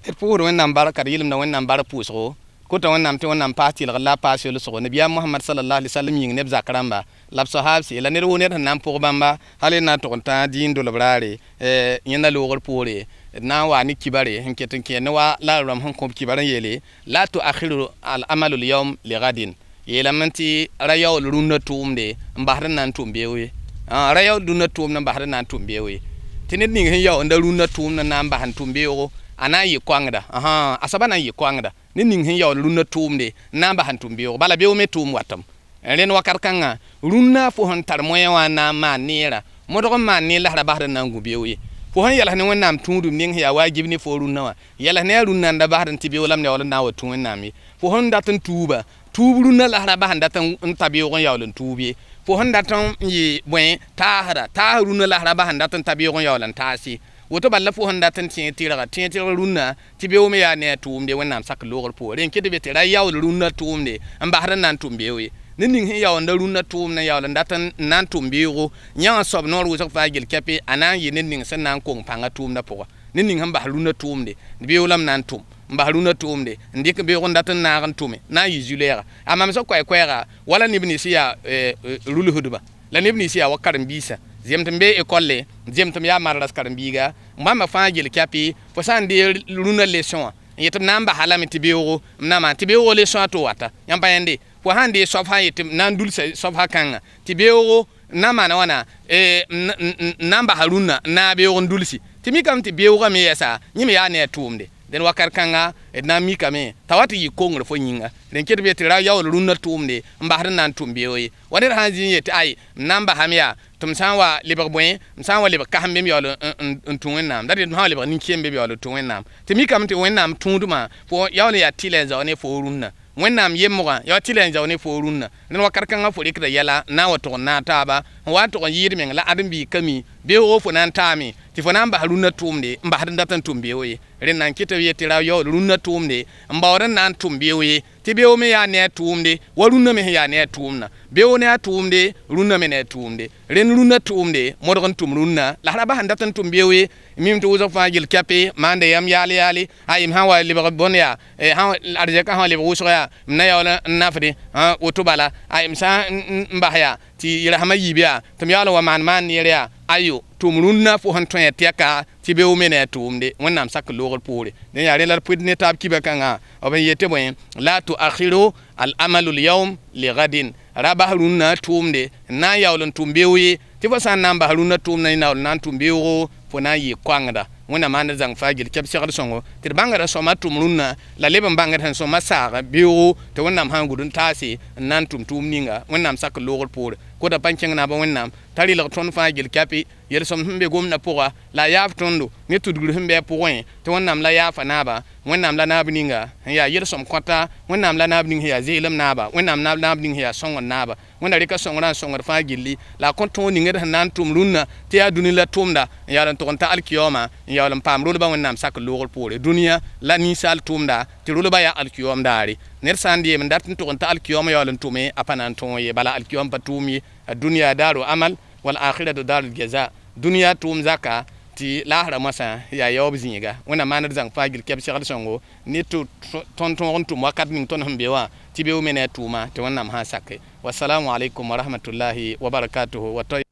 d pʋʋsd wẽnnaam barkad yɩlmda wẽnnaam bark pʋʋsgo kota wẽnnaam tɩ wẽnnaam paas tɩɩlg la a paas yolsgo nabiyaam mohamad salla ali salam yĩng neb zak rãmba la b sohaab sɩ la ned woo ned sẽn na n pʋg bãmba hal y na n tʋg n tã diin dolb raare yẽnda loogr poore d na n waa ne kibare sẽn ket n kẽer ne wa la rãmb sẽn kõb kibar n yeele la to akhiru al amalu l yaom yeelame tɩ ra yaool rũndã tʋʋmde n basd n na n tʋm beoog ra yaool rũndã tʋʋmd n basd n na n tʋm beoog tɩ ned ning sẽn yao n da rũndã tʋʋmd n na n bas n tʋm beoogo a na n yɩ koangda ãã asaba na n yɩ koangda ne ning sẽn yaool rũndã tʋʋmde n na n basã bala beoog me tʋʋm watame rẽnd wakat kãngã rũnnã fo sẽn tar moẽ wã na n maan neerã modg n maan neer lasra n na n gũ beoog ye fo sẽn yɛls ne wẽnnaam tũudum ning sẽn yaa waagib ne fo rũnnã wã yɛls ne a rũnnãnda basd n tɩ beoog lam ne yaool n na wa tũ wẽnnaam ye fo sẽn dat n tuuba tuub rũnnã lasra basẽn dat n ta beoog n yaool n tuub ye fo sẽn dat n yɩ bõe taasra taas rũnnã lasra basẽn dat n ta beoog n yaool n woto balla fo honda tan tẽ tɩrga tẽ tɩrg rũnnã tɩ be ya ne a tʋʋmde wẽnnaam sak loogr poor rẽn kɩt be tɩ ra yaool rũnnã tʋʋmde n basd n na n tʋm beoog ye ne ning sẽn na yaool n na n tʋm beoogo yãng soab noor wʋsg faa gel kɛpɩ a na n yɩ ne ning sẽn na n kong pãnga tʋʋmdã pʋga ne ning sẽn bas rũnnã tʋʋmde beoog lame na n tʋm n bas rũnã tʋʋmde n dɩk beoog n dat n naag n tʋme na n yɩ zu-lɛɛga a mam sẽn koɛɛ koɛɛga wala neb nins yaa rulsdba eh, eh, la neb nins yaa wa zem tɩ n be école zem tɩ m yaa mara karen biiga bãmba fãa gel kɛpɩ fo sã n deel rũnã lesõn wã n yetɩ m na n basa lame tɩ beoogo m na maan tɩ beoogo lesõa tɩ wata yãmb pa yẽnde fo sã n dee soab sã n yetɩ na n dulsa soabsã kãngã tɩ beoogo n na n maana wãna na n basa rũnã n naag beoog n dulsi tɩ mikame tɩ beoogame yɛsa yẽ me yaa ne a tʋʋmde den wakat kãnga d eh, na n mikame t'a wa tɩ yɩ kongr fo yĩnga rẽn ket be tɩ ra yaool rũnnã tʋʋmde n basd n na n tʋm beoo wa ned sã n zĩig ye tɩ ay m na n basam yaa tɩ m sã n wa lebg bõe m sã n wa lebg kasem be m yaool n tũ wẽnnaam dat m sã n wa lebg nin-kɩem be m yaool tũ wẽnnaam tɩ mikame tɩ wẽnnaam tũudmã fo yaool n yaa tɩɩla n zao ne foo rũnnã wẽnnaam yembgã ya wa tɩ la n zao ne foo rũnnã rẽnd wakat kãngã fo rɩkda yɛla n na n wa tog n na taaba n wa n tog n yɩɩd meng la ãd n bɩ kami be wo fo nan tami ti fo nan ba runa tumde mba hadan tʋm tumbe oh, we ren nan kita we ti rayo runa tumde mba ran nan tumbe we ti be o me ya ne tumde wa runa me ya ne tumna be o ne tumde runa me ne tumde ren runa tumde modon tum runa la haraba han datan tumbe we mim to uzo fa gil kape mande yam yali yali ayim han wa li ba bon ya han arje ka han li wuso ya na ya wala uh, nafde ha uh, woto bala ayim sa mba ya ti rahma yibya tam yalo wa man man ne ya ayo tʋʋm na fo sẽn tõe tɛka tɩ be me ne a tʋʋmde wẽnnaam sak loogr poore dẽn yaa rẽ la d pʋɩd ne taab kibã kãngã b n yetɩ bõe la tuakhiro al'amalu lyaum ligadin ra bas a tʋʋmde n na n yaool n tʋm beoog ye tɩ fo sã n na n bas rũnnã tʋʋmdã yẽ naool na n tʋm beoogo fo na n yɩɩ koangda wẽnnaam maanda zãng faa gil kɛb segd sõngo tɩ d bãngda sõma tʋm rũnnã la leb n bãngd sẽn sõma saaga beoogo tɩ wẽnnaam sã n gud n taase n na n tʋm tʋʋm ninga wẽnnaam sak n loogr poore koda pa n kẽng naaba wẽnnaam t'a rɩlg tõnd fãa gil kɛpɩ yel-sõmd sẽn be gomdã pʋga la a yaab tõndo ne tudgr sẽn be a pʋgẽ tɩ wẽnnaam la yaafa naaba wẽnnaam la naab ninga n yaa yel-sõm kõta wẽnnaam la naab ning sẽn yaa zeelem naaba wẽnnaam la naab ning sẽn yaa sõngd naaba wẽnna rɩka sõngrã n sõngd fãa gilli la a kõ tõog ningd sẽn na n tʋm rũnnã tɩ yaa dũni la tʋʋmda n yaool n tʋg n ta alkiyaoomã n yaool n paam rolbã wẽnnaam sakd loogr poore dũniyã la ninsaal tʋʋmda tɩ rolbã yaa alkiyaoom daare ned sã n deem n dat n tʋg n ta alkiyaoom yaool n tʋme a pa na n tõog ye bala alkiyaoom pa tʋʋm ye a dũniyã daaro amal wal akhiratu daaru dũniyã tʋʋm zaka tɩ laasrã masã yaa yaoob zĩiga wẽnna maan d zãng fãa gil kɛb segd sõngo ne tɩ tõnd tõog n tʋm wakat ning tõnd sẽn be wã tɩ beoog me ne a tʋʋma tɩ wẽnnaam sãn sake wasalamu alaykum warahmatullahi wabarakatuhu wa